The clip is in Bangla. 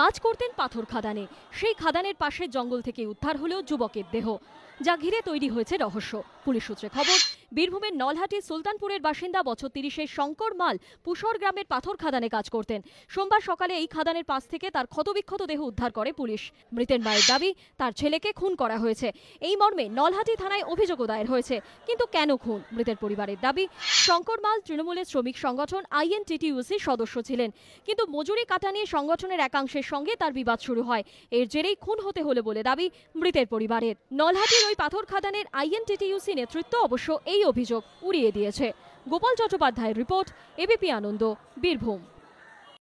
কাজ করতেন পাথর খাদানে সেই খাদানের পাশে জঙ্গল থেকে উদ্ধার হলেও যুবকের দেহ যা ঘিরে তৈরি হয়েছে রহস্য পুলিশ সূত্রে খবর বীরভূমের নলহাটি সুলতানপুরের বাসিন্দা বছর তিরিশের শঙ্কর মাল পুষর গ্রামের পাথর খাদানে কাজ করতেন সোমবার সকালে এই খাদানের পাশ থেকে তার ক্ষতবিক্ষত দেহ উদ্ধার করে পুলিশ মৃতের মায়ের দাবি তার ছেলেকে খুন করা হয়েছে এই মর্মে নলহাটি থানায় অভিযোগও দায়ের হয়েছে কিন্তু কেন খুন মৃতের পরিবারের দাবি শঙ্কর মাল তৃণমূলের শ্রমিক সংগঠন আইএনটিটিউসির সদস্য ছিলেন কিন্তু মজুরি কাটা নিয়ে সংগঠনের একাংশের সঙ্গে তার বিবাদ শুরু হয় এর জেরেই খুন হতে হলে বলে দাবি মৃতের পরিবারের নলহাটির ওই পাথর খাদানের আইএনটিটিউসি নেতৃত্ব অবশ্য এই অভিযোগ উড়িয়ে দিয়েছে গোপাল চট্টোপাধ্যায়ের রিপোর্ট এবিপি আনন্দ বীরভূম